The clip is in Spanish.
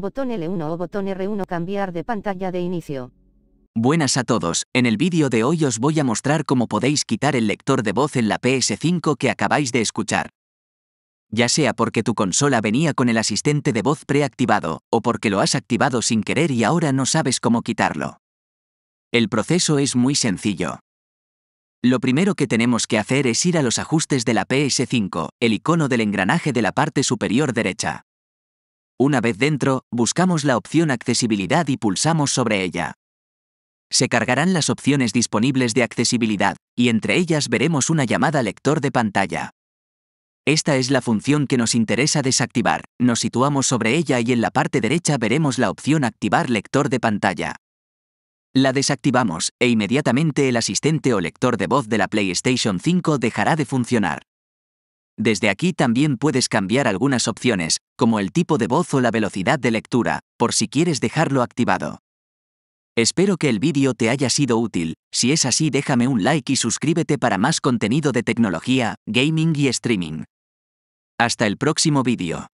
Botón L1 o botón R1 cambiar de pantalla de inicio. Buenas a todos, en el vídeo de hoy os voy a mostrar cómo podéis quitar el lector de voz en la PS5 que acabáis de escuchar. Ya sea porque tu consola venía con el asistente de voz preactivado, o porque lo has activado sin querer y ahora no sabes cómo quitarlo. El proceso es muy sencillo. Lo primero que tenemos que hacer es ir a los ajustes de la PS5, el icono del engranaje de la parte superior derecha. Una vez dentro, buscamos la opción Accesibilidad y pulsamos sobre ella. Se cargarán las opciones disponibles de accesibilidad, y entre ellas veremos una llamada lector de pantalla. Esta es la función que nos interesa desactivar, nos situamos sobre ella y en la parte derecha veremos la opción Activar lector de pantalla. La desactivamos, e inmediatamente el asistente o lector de voz de la PlayStation 5 dejará de funcionar. Desde aquí también puedes cambiar algunas opciones, como el tipo de voz o la velocidad de lectura, por si quieres dejarlo activado. Espero que el vídeo te haya sido útil, si es así déjame un like y suscríbete para más contenido de tecnología, gaming y streaming. Hasta el próximo vídeo.